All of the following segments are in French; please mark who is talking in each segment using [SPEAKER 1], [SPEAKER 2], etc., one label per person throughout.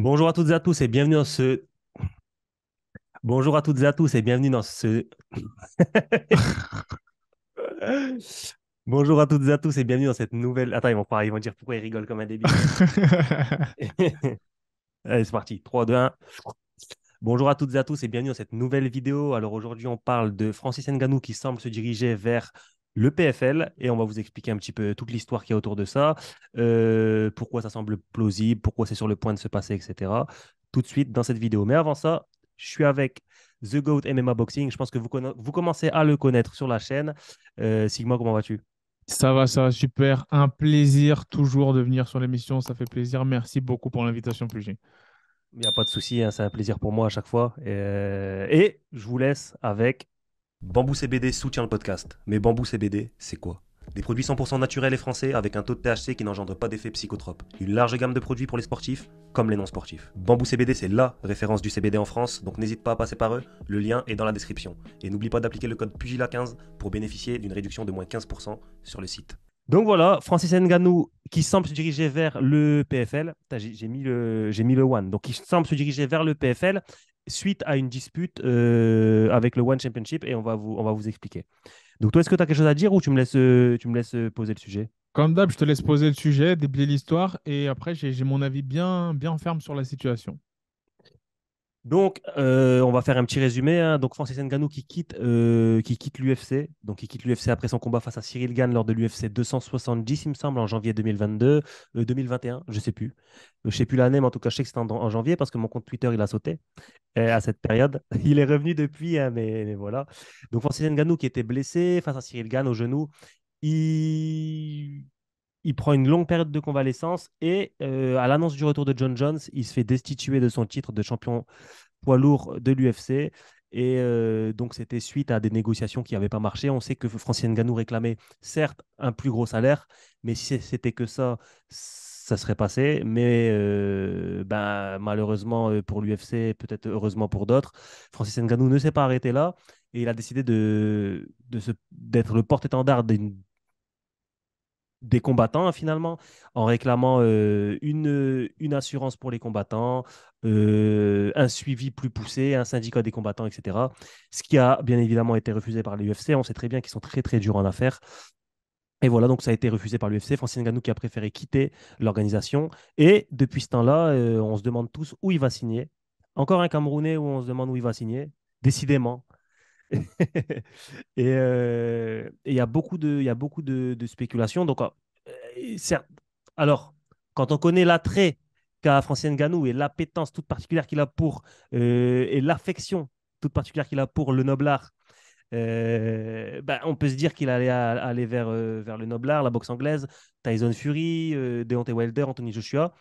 [SPEAKER 1] Bonjour à toutes et à tous et bienvenue dans ce. Bonjour à toutes et à tous et bienvenue dans ce. Bonjour à toutes et à tous et bienvenue dans cette nouvelle. Attends, ils vont ils vont dire pourquoi ils rigolent comme un débile. Allez, c'est parti. 3, 2, 1. Bonjour à toutes et à tous et bienvenue dans cette nouvelle vidéo. Alors aujourd'hui, on parle de Francis Nganou qui semble se diriger vers le PFL et on va vous expliquer un petit peu toute l'histoire qui est autour de ça, euh, pourquoi ça semble plausible, pourquoi c'est sur le point de se passer, etc. Tout de suite dans cette vidéo. Mais avant ça, je suis avec The Goat MMA Boxing. Je pense que vous, vous commencez à le connaître sur la chaîne. Euh, Sigma, comment vas-tu ça
[SPEAKER 2] va, ça va, super. Un plaisir toujours de venir sur l'émission. Ça fait plaisir. Merci beaucoup pour l'invitation, Puget.
[SPEAKER 1] Il n'y a pas de souci. Hein. c'est un plaisir pour moi à chaque fois. Euh, et je vous laisse avec Bambou CBD soutient le podcast. Mais Bambou CBD, c'est quoi Des produits 100% naturels et français avec un taux de THC qui n'engendre pas d'effet psychotrope. Une large gamme de produits pour les sportifs comme les non-sportifs. Bambou CBD, c'est LA référence du CBD en France, donc n'hésite pas à passer par eux. Le lien est dans la description. Et n'oublie pas d'appliquer le code PUGILA15 pour bénéficier d'une réduction de moins 15% sur le site. Donc voilà, Francis Nganou qui semble se diriger vers le PFL. J'ai mis, le, mis le one. Donc il semble se diriger vers le PFL suite à une dispute euh, avec le One Championship et on va vous, on va vous expliquer. Donc, toi, est-ce que tu as quelque chose à dire ou tu me laisses, tu me laisses euh, poser le sujet
[SPEAKER 2] Comme d'hab, je te laisse poser le sujet, déblayer l'histoire et après, j'ai mon avis bien, bien ferme sur la situation.
[SPEAKER 1] Donc, euh, on va faire un petit résumé. Hein. Donc, Francis Ngannou qui quitte, euh, qui quitte l'UFC. Donc, il quitte l'UFC après son combat face à Cyril Gann lors de l'UFC 270, il me semble, en janvier 2022, 2021, euh, je sais plus. Je sais plus l'année, mais en tout cas, je sais que c'était en, janvier parce que mon compte Twitter, il a sauté à cette période. Il est revenu depuis, hein, mais, voilà. Donc, Francis Ngannou qui était blessé face à Cyril Gann au genou. Il il prend une longue période de convalescence et euh, à l'annonce du retour de John Jones, il se fait destituer de son titre de champion poids lourd de l'UFC. Et euh, donc, c'était suite à des négociations qui n'avaient pas marché. On sait que Francis Ganou réclamait, certes, un plus gros salaire, mais si c'était que ça, ça serait passé. Mais euh, ben, malheureusement pour l'UFC, peut-être heureusement pour d'autres, Francis Ngannou ne s'est pas arrêté là et il a décidé d'être de, le porte-étendard d'une des combattants finalement, en réclamant euh, une, une assurance pour les combattants, euh, un suivi plus poussé, un syndicat des combattants, etc. Ce qui a bien évidemment été refusé par l'UFC. On sait très bien qu'ils sont très très durs en affaires. Et voilà, donc ça a été refusé par l'UFC. Francine Ganou qui a préféré quitter l'organisation. Et depuis ce temps-là, euh, on se demande tous où il va signer. Encore un Camerounais où on se demande où il va signer. Décidément, Euh, et il y a beaucoup de, y a beaucoup de, spéculations. Donc, ah, euh, alors, quand on connaît l'attrait qu'a Francienne Ganou et l'appétence toute particulière qu'il a pour euh, et l'affection toute particulière qu'il a pour le noblard, ben, on peut se dire qu'il allait aller vers, vers le noblard, la boxe anglaise, Tyson Fury, Deontay Wilder, Anthony Joshua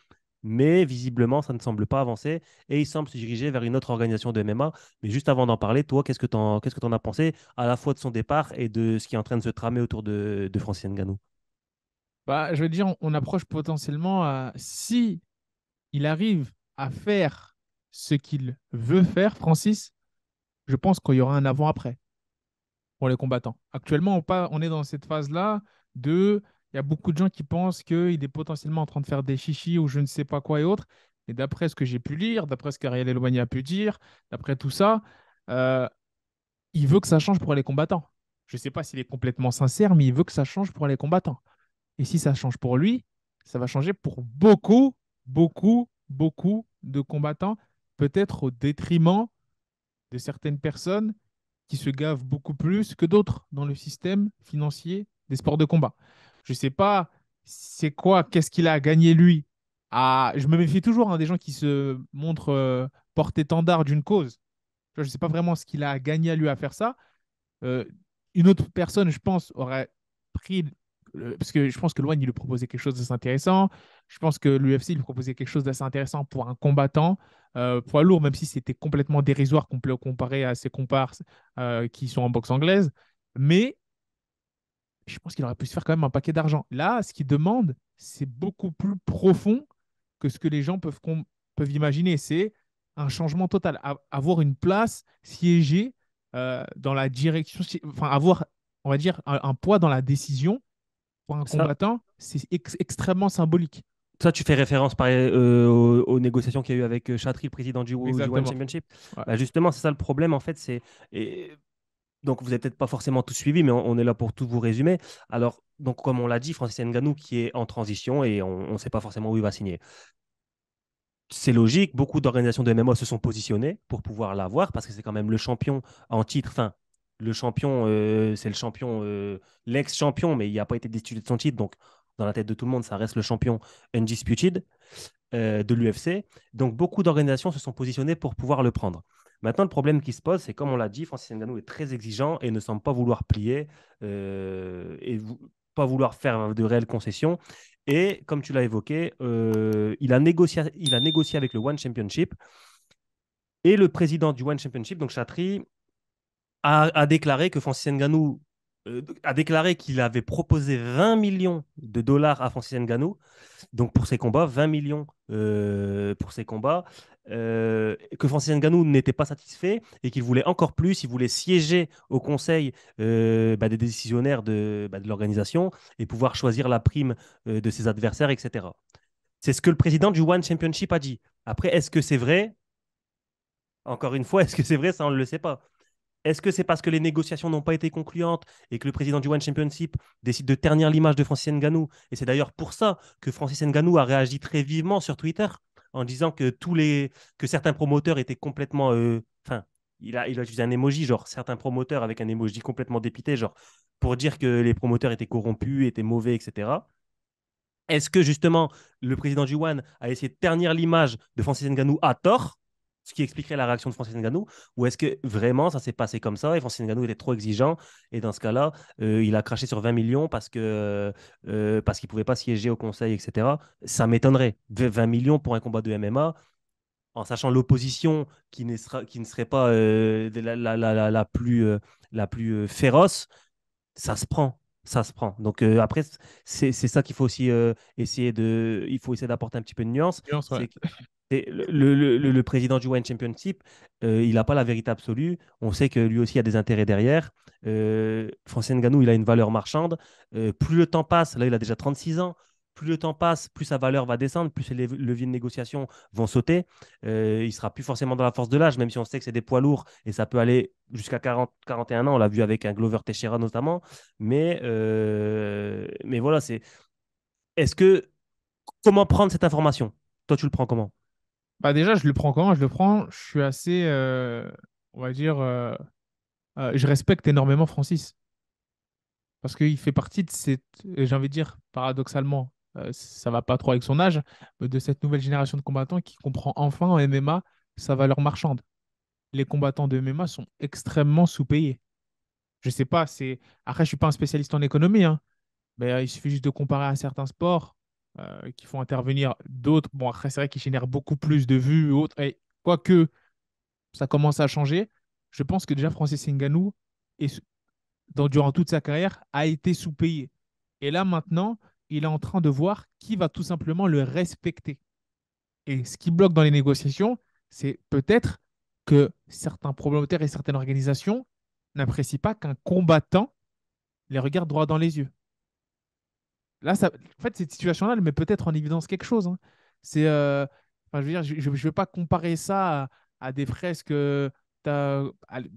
[SPEAKER 1] mais visiblement, ça ne semble pas avancer et il semble se diriger vers une autre organisation de MMA. Mais juste avant d'en parler, toi, qu'est-ce que tu en, qu'est-ce que en as pensé à la fois de son départ et de ce qui est en train de se tramer autour de, de Nganou
[SPEAKER 2] bah, Je veux dire, on, on approche potentiellement à si il arrive à faire ce qu'il veut faire, Francis, je pense qu'il y aura un avant-après pour les combattants. Actuellement, on, pas, on est dans cette phase-là de il y a beaucoup de gens qui pensent qu'il est potentiellement en train de faire des chichis ou je ne sais pas quoi et autres. Mais d'après ce que j'ai pu lire, d'après ce qu'Ariel Eloigny a pu dire, d'après tout ça, euh, il veut que ça change pour les combattants. Je ne sais pas s'il est complètement sincère, mais il veut que ça change pour les combattants. Et si ça change pour lui, ça va changer pour beaucoup, beaucoup, beaucoup de combattants, peut-être au détriment de certaines personnes qui se gavent beaucoup plus que d'autres dans le système financier des sports de combat. Je sais pas c'est quoi, qu'est-ce qu'il a gagné lui. À... Ah, je me méfie toujours hein, des gens qui se montrent euh, porte-étendard d'une cause. Je ne sais pas vraiment ce qu'il a gagné à lui à faire ça. Euh, une autre personne, je pense, aurait pris. Parce que je pense que Luan, il lui proposait quelque chose d'assez intéressant. Je pense que l'UFC lui proposait quelque chose d'assez intéressant pour un combattant euh, poids lourd, même si c'était complètement dérisoire comparé à ses comparses euh, qui sont en boxe anglaise. Mais je pense qu'il aurait pu se faire quand même un paquet d'argent. Là, ce qu'il demande, c'est beaucoup plus profond que ce que les gens peuvent, imaginer. C'est un changement total. avoir une place, siégée euh, dans la direction, enfin, avoir, on va dire, un, poids dans la décision pour un combattant, c'est extrêmement symbolique.
[SPEAKER 1] Toi, tu fais référence euh, aux, négociations qu'il y a eu avec euh, Chatry, président du World Championship. Bah, justement, c'est ça le problème, en fait. C'est donc, vous n'avez peut-être pas forcément tout suivi, mais on, est là pour tout vous résumer. Alors, donc, comme on l'a dit, Francis Nganou qui est en transition et on ne sait pas forcément où il va signer. C'est logique, beaucoup d'organisations de MMO se sont positionnées pour pouvoir l'avoir parce que c'est quand même le champion en titre, enfin, le champion, euh, c'est le champion, euh, l'ex-champion, mais il n'a pas été destitué de son titre, donc dans la tête de tout le monde, ça reste le champion undisputed euh, de l'UFC. Donc beaucoup d'organisations se sont positionnées pour pouvoir le prendre. Maintenant, le problème qui se pose, c'est comme on l'a dit, Francis Ngannou est très exigeant et ne semble pas vouloir plier euh, et pas vouloir faire de réelles concessions. Et comme tu l'as évoqué, euh, il, a négocié, avec le One Championship. Et le président du One Championship, donc Chatri, a, a déclaré que Francis Ngannou euh, a déclaré qu'il avait proposé 20 millions de dollars à Francis Ngannou, donc pour ses combats, 20 millions euh, pour ses combats, euh, que Francis Ngannou n'était pas satisfait et qu'il voulait encore plus, il voulait siéger au conseil bah, des décisionnaires de, bah, de l'organisation et pouvoir choisir la prime de ses adversaires, etc. C'est ce que le président du One Championship a dit. Après, est-ce que c'est vrai Encore une fois, est-ce que c'est vrai Ça, on ne le sait pas. Est-ce que c'est parce que les négociations n'ont pas été concluantes et que le président du One Championship décide de ternir l'image de Francis Nganou Et c'est d'ailleurs pour ça que Francis Nganou a réagi très vivement sur Twitter en disant que tous les que certains promoteurs étaient complètement euh, enfin il a il a utilisé un emoji genre certains promoteurs avec un emoji complètement dépité genre pour dire que les promoteurs étaient corrompus étaient mauvais etc est-ce que justement le président du One a essayé de ternir l'image de Francis Nganou à tort ce qui expliquerait la réaction de Francis Ngannou Ou est-ce que vraiment ça s'est passé comme ça et Francis Ngannou était trop exigeant et dans ce cas-là, euh, il a craché sur 20 millions parce que ne euh, euh, parce qu'il pouvait pas siéger au conseil, etc. Ça m'étonnerait. 20 millions pour un combat de MMA, en sachant l'opposition qui, ne qui ne serait pas la, plus, la plus féroce, ça se prend. Ça se prend. Donc après, c'est ça qu'il faut aussi essayer essayer d'apporter un petit peu de nuance. Le, président du One Championship, euh, il n'a pas la vérité absolue. On sait que lui aussi a des intérêts derrière. Euh, Ganou, il a une valeur marchande. Euh, plus le temps passe, là, il a déjà 36 ans. Plus le temps passe, plus sa valeur va descendre, plus les leviers de négociation vont sauter. il euh, il sera plus forcément dans la force de l'âge, même si on sait que c'est des poids lourds et ça peut aller jusqu'à 41 ans. On l'a vu avec un Glover Teixeira notamment. Mais, mais
[SPEAKER 2] voilà, c'est. Est-ce que. Comment prendre cette information Toi, tu le prends comment bah déjà, je le prends comment Je le prends, je suis assez, euh, on va dire, euh, euh, je respecte énormément Francis. Parce qu'il fait partie de cette, j'ai envie de dire, paradoxalement, ça va pas trop avec son âge, de cette nouvelle génération de combattants qui comprend enfin en MMA sa valeur marchande. Les combattants de MMA sont extrêmement sous-payés. Je sais pas, c'est. Après, je suis pas un spécialiste en économie, hein, mais il suffit juste de comparer à certains sports euh, qui font intervenir d'autres. Bon, après, c'est vrai qu'ils génèrent beaucoup plus de vues ou autres. Et quoique ça commence à changer, je pense que déjà Francis Ngannou, durant toute sa carrière, a été sous-payé. Et là, maintenant, il est en train de voir qui va tout simplement le respecter. Et ce qui bloque dans les négociations, c'est peut-être que certains promoteurs et certaines organisations n'apprécient pas qu'un combattant les regarde droit dans les yeux. Là, ça... en fait, cette situation-là, elle met peut-être en évidence quelque chose. Hein. C'est, euh, enfin, je veux dire, je ne veux pas comparer ça à, des fresques, euh,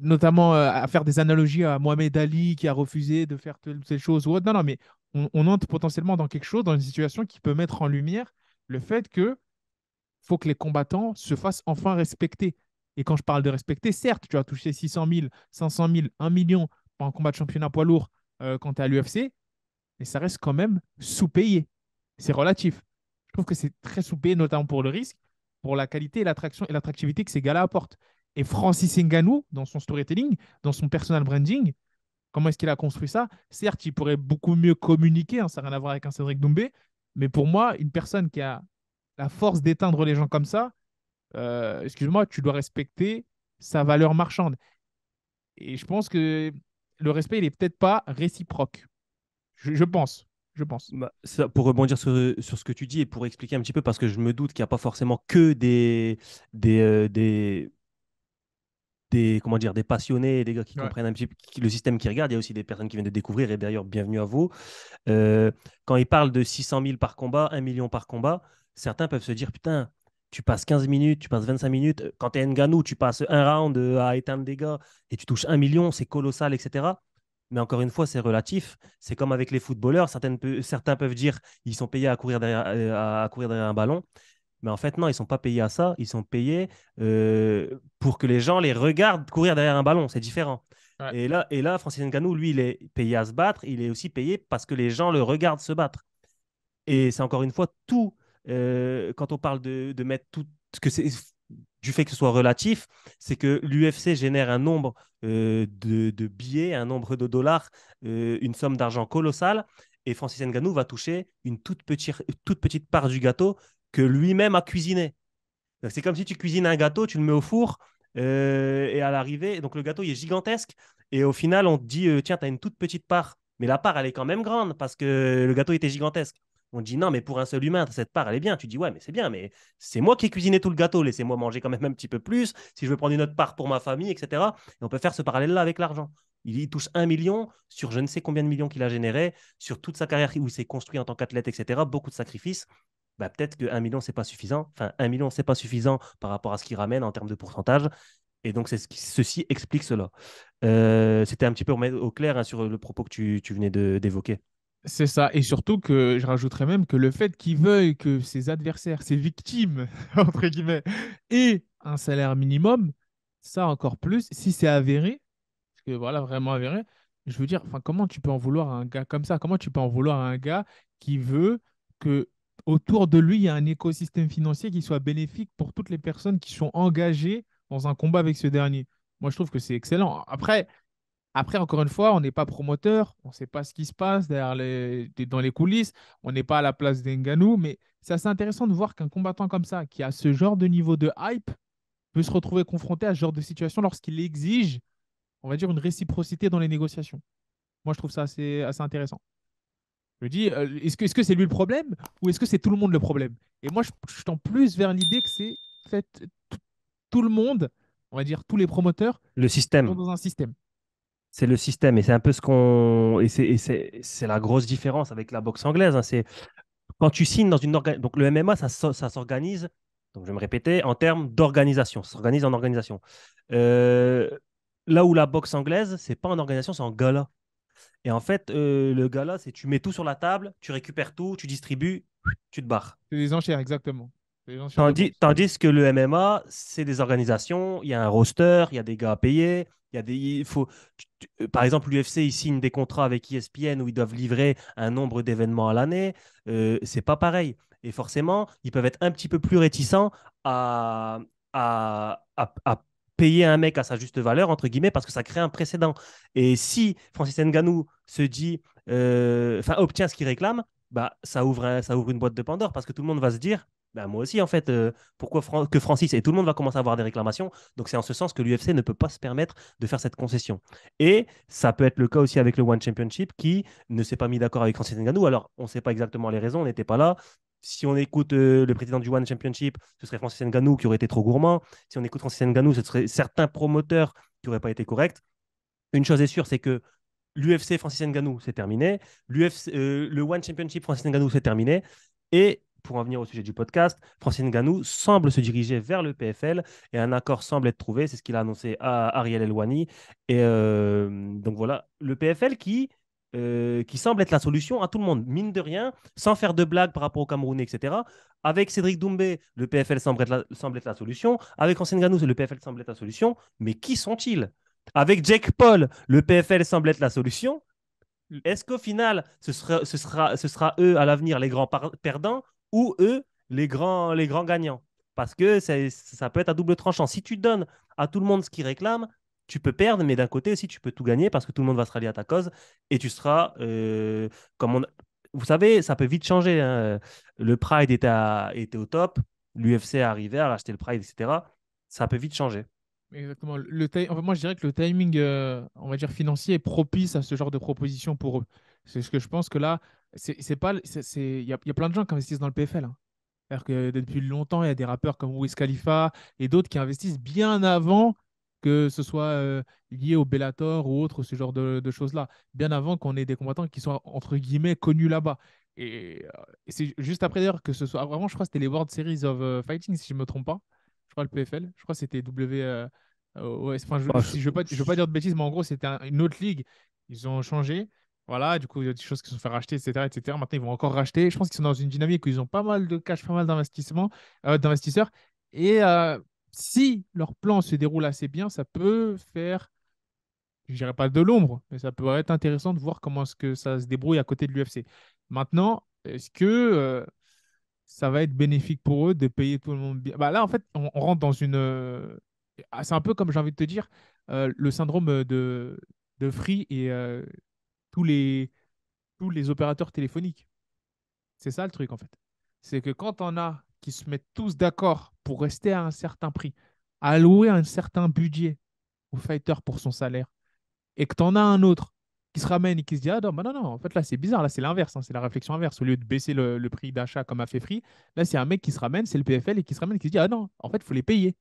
[SPEAKER 2] notamment euh, à faire des analogies à Mohamed Ali qui a refusé de faire toutes ces choses ou autre. Non, non, mais on, entre potentiellement dans quelque chose, dans une situation qui peut mettre en lumière le fait que faut que les combattants se fassent enfin respecter. Et quand je parle de respecter, certes, tu as touché 600 000, 500 000, 1 million en combat de championnat poids lourd quand tu es à l'UFC, mais ça reste quand même sous-payé. C'est relatif. Je trouve que c'est très sous-payé, notamment pour le risque, pour la qualité et l'attraction et l'attractivité que ces gars-là apportent. Et Francis Ngannou, dans son storytelling, dans son personal branding, comment est-ce qu'il a construit ça Certes, il pourrait beaucoup mieux communiquer, hein, ça n'a rien à voir avec un Cédric Doumbé, mais pour moi, une personne qui a la force d'éteindre les gens comme ça, euh, excuse-moi, tu dois respecter sa valeur marchande. Et je pense que le respect, il n'est peut-être pas réciproque. Je, pense. Je pense. Bah,
[SPEAKER 1] pour rebondir sur, ce que tu dis et pour expliquer un petit peu, parce que je me doute qu'il n'y a pas forcément que des, des, euh, des, comment dire, des passionnés, des gars qui comprennent un petit peu le système qui regardent. Il y a aussi des personnes qui viennent de découvrir, et d'ailleurs, bienvenue à vous. Euh, quand ils parlent de 600 000 par combat, 1 million par combat, certains peuvent se dire, putain, tu passes 15 minutes, tu passes 25 minutes. Quand tu es Nganou, tu passes un round euh, à éteindre des gars et tu touches 1 million, c'est colossal, etc. Mais encore une fois, c'est relatif. C'est comme avec les footballeurs. certains peuvent dire ils sont payés à courir derrière, euh, à, courir derrière un ballon. Mais en fait, non, ils ne sont pas payés à ça. Ils sont payés euh, pour que les gens les regardent courir derrière un ballon. C'est différent. Et, là, et là, Francis Nganou, lui, il est payé à se battre. Il est aussi payé parce que les gens le regardent se battre. Et c'est encore une fois tout. Euh, quand on parle de, mettre tout. Que du fait que ce soit relatif, c'est que l'UFC génère un nombre euh, de, billets, un nombre de dollars, euh, une somme d'argent colossale, et Francis Nganou va toucher une toute petite, toute petite part du gâteau que lui-même a cuisiné. C'est comme si tu cuisines un gâteau, tu le mets au four, euh, et à l'arrivée, donc le gâteau est gigantesque, et au final on te dit, tiens, tu as une toute petite part, mais la part elle est quand même grande, parce que le gâteau était gigantesque. On dit non, mais pour un seul humain, cette part, elle est bien. Tu dis ouais, mais c'est bien, mais c'est moi qui ai cuisiné tout le gâteau. Laissez-moi manger quand même un petit peu plus. Si je veux prendre une autre part pour ma famille, etc. Et on peut faire ce parallèle-là avec l'argent. Il y touche un million sur je ne sais combien de millions qu'il a généré, sur toute sa carrière où il s'est construit en tant qu'athlète, etc. Beaucoup de sacrifices. Bah, peut-être que 1 million, c'est pas suffisant. Enfin, un million, c'est pas suffisant par rapport à ce qu'il ramène en termes de pourcentage. Et donc, c'est ceci explique cela.
[SPEAKER 2] Euh, c'était un petit peu au clair hein, sur le propos que tu, tu venais d'évoquer. C'est ça. Et surtout que je rajouterais même que le fait qu'il veuille que ses adversaires, ses victimes, entre guillemets, aient un salaire minimum, ça encore plus, si c'est avéré, parce que voilà, vraiment avéré, je veux dire, comment tu peux en vouloir à un gars comme ça Comment tu peux en vouloir à un gars qui veut que autour de lui, il y a un écosystème financier qui soit bénéfique pour toutes les personnes qui sont engagées dans un combat avec ce dernier Moi, je trouve que c'est excellent. Après, après, encore une fois, on n'est pas promoteur, on ne sait pas ce qui se passe derrière les, dans les coulisses, on n'est pas à la place d'Enganou, mais c'est assez intéressant de voir qu'un combattant comme ça, qui a ce genre de niveau de hype, peut se retrouver confronté à ce genre de situation lorsqu'il exige, on va dire, une réciprocité dans les négociations. Moi, je trouve ça assez, assez intéressant. Je me dis, euh, est-ce que c'est -ce c'est lui le problème ou est-ce que c'est tout le monde le problème Et moi, je, tends plus vers l'idée que c'est fait tout le monde, on va dire tous les promoteurs, le système. dans un système
[SPEAKER 1] c'est le système. Et c'est un peu ce qu'on. Et c'est la grosse différence avec la boxe anglaise. Hein. C'est quand tu signes dans une Donc le MMA, ça, s'organise, donc je vais me répéter, en termes d'organisation. Ça s'organise en organisation. Euh, là où la boxe anglaise, c'est pas en organisation, c'est en gala. Et en fait, euh, le gala, c'est tu mets tout sur la table, tu
[SPEAKER 2] récupères tout, tu distribues, tu te barres. C'est des enchères, exactement. Tandis,
[SPEAKER 1] tandis, que le MMA, c'est des organisations, il y a un roster, il y a des gars à payer, y a des, faut, euh, par exemple, l'UFC, signe des contrats avec ESPN où ils doivent livrer un nombre d'événements à l'année. Euh, c'est pas pareil. Et forcément, ils peuvent être un petit peu plus réticents à, payer un mec à sa juste valeur, entre guillemets, parce que ça crée un précédent. Et si Francis Nganou se dit, euh, enfin, obtient ce qu'il réclame, bah, ça, ouvre ça ouvre une boîte de Pandore parce que tout le monde va se dire bah, moi aussi, en fait, euh, pourquoi que Francis et tout le monde va commencer à avoir des réclamations Donc, c'est en ce sens que l'UFC ne peut pas se permettre de faire cette concession. Et ça peut être le cas aussi avec le One Championship qui ne s'est pas mis d'accord avec Francis Ngannou. Alors, on ne sait pas exactement les raisons, on n'était pas là. Si on écoute euh, le président du One Championship, ce serait Francis Ngannou qui aurait été trop gourmand. Si on écoute Francis Ngannou, ce serait certains promoteurs qui n'auraient pas été corrects. Une chose est sûre, c'est que l'UFC Francis Ngannou, c'est terminé. Euh, le One Championship Francis Ngannou, c'est terminé. Et pour en venir au sujet du podcast, Francine Ganou semble se diriger vers le PFL et un accord semble être trouvé. C'est ce qu'il a annoncé à Ariel Elwani. Et euh, donc voilà, le PFL qui, euh, qui semble être la solution à tout le monde, mine de rien, sans faire de blagues par rapport au Camerounais, etc. Avec Cédric Doumbé, le PFL semble être la, semble être la solution. Avec Francine Ganou, le PFL semble être la solution. Mais qui sont-ils Avec Jake Paul, le PFL semble être la solution. Est-ce qu'au final, ce sera, ce, sera, ce sera eux à l'avenir les grands perdants ou eux, les grands, les grands gagnants. Parce que ça, peut être à double tranchant. Si tu donnes à tout le monde ce qu'il réclame, tu peux perdre, mais d'un côté aussi, tu peux tout gagner parce que tout le monde va se rallier à ta cause et tu seras, euh, comme on... Vous savez, ça peut vite changer. Hein. Le Pride était, était au top, l'UFC est arrivé à racheter le Pride, etc. Ça peut vite changer.
[SPEAKER 2] Exactement. Le moi, je dirais que le timing, euh, on va dire financier, est propice à ce genre de proposition pour eux. C'est ce que je pense que là, c'est pas, il y, y, a plein de gens qui investissent dans le PFL. Hein. C'est-à-dire que euh, depuis longtemps, il y a des rappeurs comme Wiz Khalifa et d'autres qui investissent bien avant que ce soit euh, lié au Bellator ou autre, ce genre de, choses-là. Bien avant qu'on ait des combattants qui soient entre guillemets, connus là-bas. Et, euh, c'est juste après d'ailleurs que ce soit. Vraiment, je crois que c'était les World Series of Fighting, si je me trompe pas. Je crois le PFL. Je crois que c'était W. enfin, je ne veux, pas, dire de bêtises, mais en gros, c'était une autre ligue. Ils ont changé. Voilà, du coup, il y a des choses qui se sont fait racheter, etc., etc. Maintenant, ils vont encore racheter. Je pense qu'ils sont dans une dynamique où ils ont pas mal de cash, pas mal d'investissements, euh, d'investisseurs. Et euh, si leur plan se déroule assez bien, ça peut faire, je dirais pas de l'ombre, mais ça peut être intéressant de voir comment est-ce que ça se débrouille à côté de l'UFC. Maintenant, est-ce que euh, ça va être bénéfique pour eux de payer tout le monde bien bah Là, en fait, on, rentre dans une... Ah, c'est un peu comme j'ai envie de te dire, le syndrome de, de Free et tous les, tous les opérateurs téléphoniques. C'est ça le truc en fait. C'est que quand on a qui se mettent tous d'accord pour rester à un certain prix, allouer un certain budget au fighter pour son salaire, et que tu as un autre qui se ramène et qui se dit Ah non, non, non, en fait là c'est bizarre, là c'est l'inverse, hein, c'est la réflexion inverse. Au lieu de baisser le, prix d'achat comme a fait Free, là c'est un mec qui se ramène, c'est le PFL et qui se ramène qui se dit Ah non, en fait il faut les payer.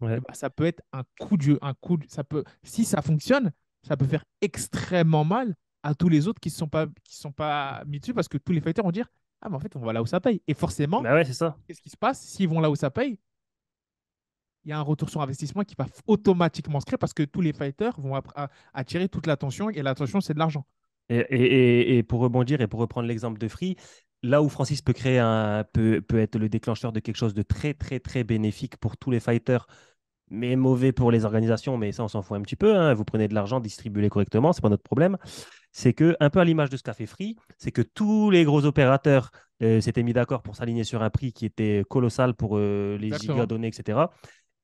[SPEAKER 2] Eh ben, ça peut être un coup de un coup ça peut, si ça fonctionne, ça peut faire extrêmement mal à tous les autres qui ne sont, pas, sont pas mis dessus parce que tous les fighters vont dire Ah, mais en fait, on va là où ça paye. Et forcément, bah ouais, qu'est-ce qui se passe S'ils vont là où ça paye, il y a un retour sur investissement qui va automatiquement se créer parce que tous les fighters vont attirer toute l'attention et l'attention, c'est de l'argent.
[SPEAKER 1] Et, pour rebondir et pour reprendre l'exemple de Free, là où Francis peut créer un peut, peut être le déclencheur de quelque chose de très très très bénéfique pour tous les fighters mais mauvais pour les organisations, mais ça, on s'en fout un petit peu. Hein. Vous prenez de l'argent, distribuez correctement, c'est pas notre problème. C'est que, un peu à l'image de ce qu'a fait Free, c'est que tous les gros opérateurs euh, s'étaient mis d'accord pour s'aligner sur un prix qui était colossal pour euh, les les données, etc.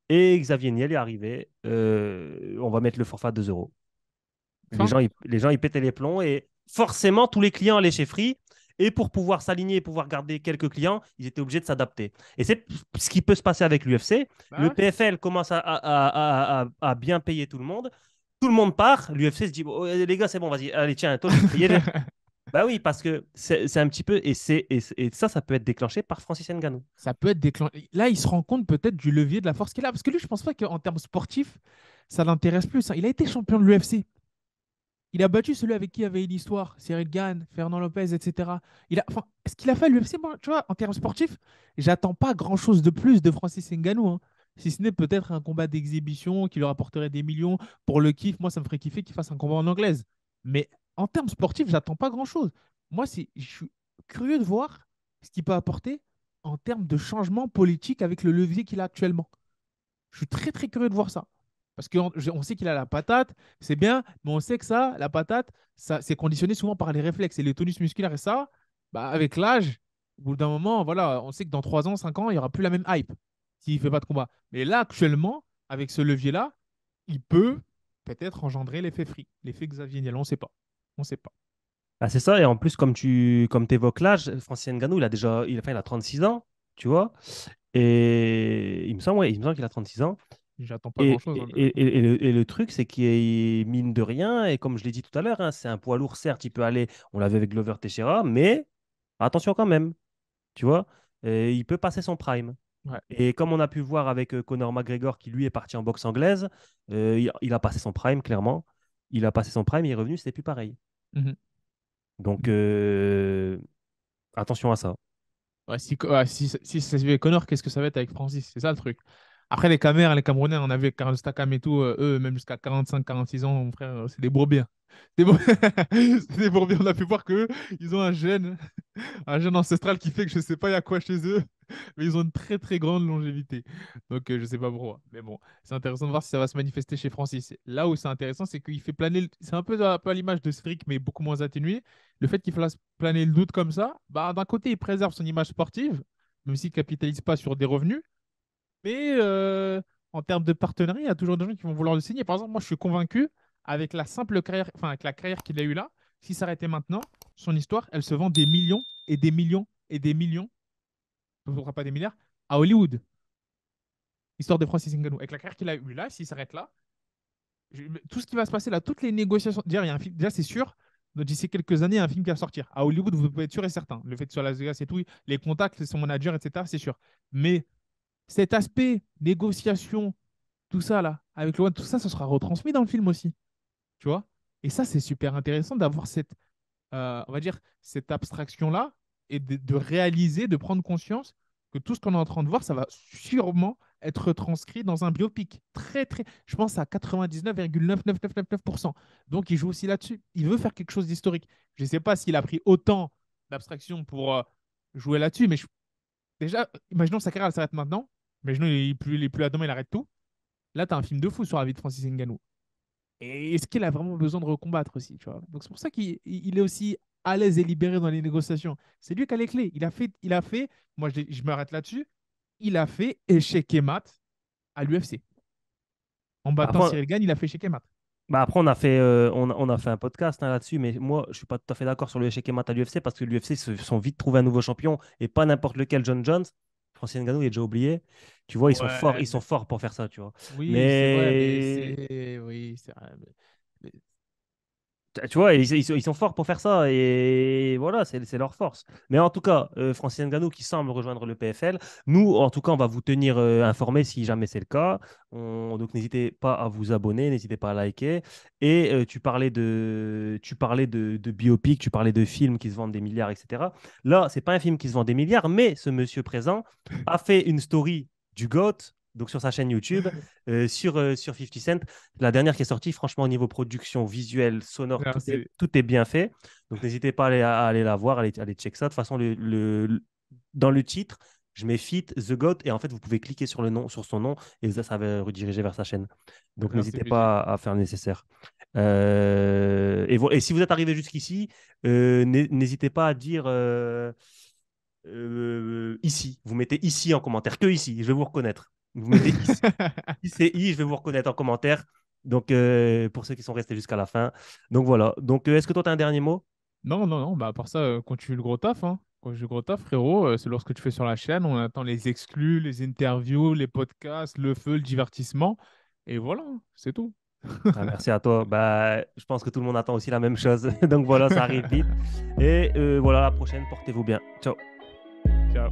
[SPEAKER 1] Et Xavier Niel est arrivé. Euh, on va mettre le forfait à 2 euros. Les gens, les gens, ils pétaient les plombs et forcément, tous les clients allaient chez Free et pour pouvoir s'aligner et pouvoir garder quelques clients, ils étaient obligés de s'adapter. Et c'est ce qui peut se passer avec l'UFC. Bah le PFL commence à, bien payer tout le monde. Tout le monde part. L'UFC se dit oh, eh, les gars, c'est bon, vas-y, allez, tiens, toi, Bah oui, parce que c'est un petit
[SPEAKER 2] peu. Et, ça, ça peut être déclenché par Francis Ngannou. Ça peut être déclenché. Là, il se rend compte peut-être du levier de la force qu'il a. Parce que lui, je pense pas qu'en termes sportifs, ça l'intéresse plus. Hein. Il a été champion de l'UFC. Il a battu celui avec qui il avait une histoire, Cyril Gann, Fernand Lopez, etc. ce qu'il a fait à l'UFC, tu vois, en termes sportifs, j'attends pas grand-chose de plus de Francis Ngannou. Hein. Si ce n'est peut-être un combat d'exhibition qui leur apporterait des millions pour le kiff. Moi, ça me ferait kiffer qu'il fasse un combat en anglaise. Mais en termes sportifs, j'attends pas grand-chose. Moi, je suis curieux de voir ce qu'il peut apporter en termes de changement politique avec le levier qu'il a actuellement. Je suis très, très curieux de voir ça. Parce qu'on on sait qu'il a la patate, c'est bien, mais on sait que ça, la patate, ça, c'est conditionné souvent par les réflexes et les tonus musculaires. Et ça, bah, avec l'âge, au bout d'un moment, voilà, on sait que dans 3 ans, 5 ans, il n'y aura plus la même hype s'il ne fait mm. pas de combat. Mais là, actuellement, avec ce levier-là, il peut peut-être engendrer l'effet free, l'effet Xavier Niel. On ne sait pas. On sait pas.
[SPEAKER 1] Ah, c'est ça. Et en plus, comme tu comme évoques l'âge, Francien Ganou, il a déjà il, a 36 ans, tu vois. Et il me semble, ouais, il me semble qu'il a 36 ans.
[SPEAKER 2] J'attends pas grand hein,
[SPEAKER 1] et, le truc, c'est qu'il mine de rien, et comme je l'ai dit tout à l'heure, hein, c'est un poids lourd, certes, il peut aller, on l'avait avec Glover Teixeira, mais attention quand même, tu vois, il peut passer son prime. Et comme on a pu voir avec euh, Conor McGregor, qui lui est parti en boxe anglaise, euh, il, a passé son prime, clairement. Il a passé son prime, il est revenu, c'était plus pareil. Mmh Donc, euh, attention à ça.
[SPEAKER 2] si, si, qu'est-ce que ça va être avec Francis C'est ça le truc. Après, les Caméras, hein, les Camerounais, on avait Carlos Takam et tout, euh, eux, même jusqu'à 45, 46 ans, mon frère, euh, c'est des bourbiens. C'est des bourbiens. On a pu voir qu'eux, ils ont un gène, un gène ancestral qui fait que je ne sais pas, il y a quoi chez eux, mais ils ont une très, très grande longévité. Donc, euh, je ne sais pas pourquoi. Mais bon, c'est intéressant de voir si ça va se manifester chez Francis. Là où c'est intéressant, c'est qu'il fait planer. C'est un peu, à l'image de Strick, mais beaucoup moins atténué. Le fait qu'il fasse planer le doute comme ça, bah, d'un côté, il préserve son image sportive, même s'il ne capitalise pas sur des revenus. Mais euh, en termes de partenariat, il y a toujours des gens qui vont vouloir le signer. Par exemple, moi, je suis convaincu, avec la simple carrière, enfin, avec la carrière qu'il a eue là, s'il s'arrêtait maintenant, son histoire, elle se vend des millions et des millions et des millions, ne pas des milliards, à Hollywood. Histoire de Francis Ngannou. Avec la carrière qu'il a eue là, s'il s'arrête là, tout ce qui va se passer là, toutes les négociations. Déjà, il y a un film, déjà c'est sûr, d'ici quelques années, un film qui va sortir. À Hollywood, vous pouvez être sûr et certain. Le fait que ce soit Las Vegas tout, les contacts, son manager, etc., c'est sûr. Mais cet aspect négociation, tout ça là, avec le tout ça, ça sera retransmis dans le film aussi. Tu vois Et ça, c'est super intéressant d'avoir cette, euh, on va dire, cette abstraction-là et de, réaliser, de prendre conscience que tout ce qu'on est en train de voir, ça va sûrement être transcrit dans un biopic. Très, très, je pense à 99,99999%. Donc, il joue aussi là-dessus. Il veut faire quelque chose d'historique. Je ne sais pas s'il a pris autant d'abstraction pour euh, jouer là-dessus, mais déjà, imaginons que sa carrière s'arrête maintenant. Mais il plus, il plus là-dedans, il arrête tout. Là, tu as un film de fou sur la vie de Francis Ngannou. Et est-ce qu'il a vraiment besoin de recombattre aussi tu vois Donc, c'est pour ça qu'il est aussi à l'aise et libéré dans les négociations. C'est lui qui a les clés. Il a fait, il a fait moi, je, m'arrête là-dessus, il a fait échec et mat à l'UFC. En battant Cyril il a fait échec et mat.
[SPEAKER 1] Bah après, on a fait, euh, on, on, a fait un podcast hein, là-dessus, mais moi, je ne suis pas tout à fait d'accord sur le échec et mat à l'UFC parce que l'UFC se sont vite trouvé un nouveau champion et pas n'importe lequel John Jones. Francis Ngannou il est déjà oublié. Tu vois, ils sont forts, ils sont forts pour faire ça, tu vois. Oui, mais... c'est vrai,
[SPEAKER 2] mais c'est... Oui, c'est
[SPEAKER 1] tu vois, ils, sont forts pour faire ça et voilà, c'est leur force. Mais en tout cas, euh, Francis Ngannou qui semble rejoindre le PFL, nous, en tout cas, on va vous tenir euh, informés si jamais c'est le cas. donc, n'hésitez pas à vous abonner, n'hésitez pas à liker. Et euh, tu parlais de, tu parlais de, biopic, tu parlais de films qui se vendent des milliards, etc. Là, c'est pas un film qui se vend des milliards, mais ce monsieur présent a fait une story du GOAT donc sur sa chaîne YouTube, euh, sur, euh, sur 50 Cent. La dernière qui est sortie, franchement, au niveau production, visuel, sonore, tout est, bien fait. Donc n'hésitez pas à aller, la voir, à aller, check ça. De toute façon, le, dans le titre, je mets Fit, The God, et en fait, vous pouvez cliquer sur, le nom, sur son nom et ça, ça va rediriger vers sa chaîne. Donc n'hésitez pas à, faire le nécessaire. Euh, et, et, si vous êtes arrivé jusqu'ici, n'hésitez pas à dire. ici. Vous mettez ici en commentaire, que ici. Je vais vous reconnaître. Vous me dites c'est I, je vais vous reconnaître en commentaire. Donc, euh, pour ceux qui sont restés jusqu'à la
[SPEAKER 2] fin. Donc, voilà. Donc, euh, est-ce que toi, tu as un dernier mot Non, non, non. Bah, à part ça, continue euh, le gros taf. Hein. Continue le gros taf, frérot. c'est lorsque tu fais sur la chaîne. On attend les exclus, les interviews, les podcasts, le feu, le divertissement. Et voilà, hein, c'est tout.
[SPEAKER 1] Ah, merci à toi. Bah, je pense que tout le monde attend aussi la même chose. Donc, voilà, ça arrive Et voilà, à la prochaine. Portez-vous bien. Ciao. Ciao.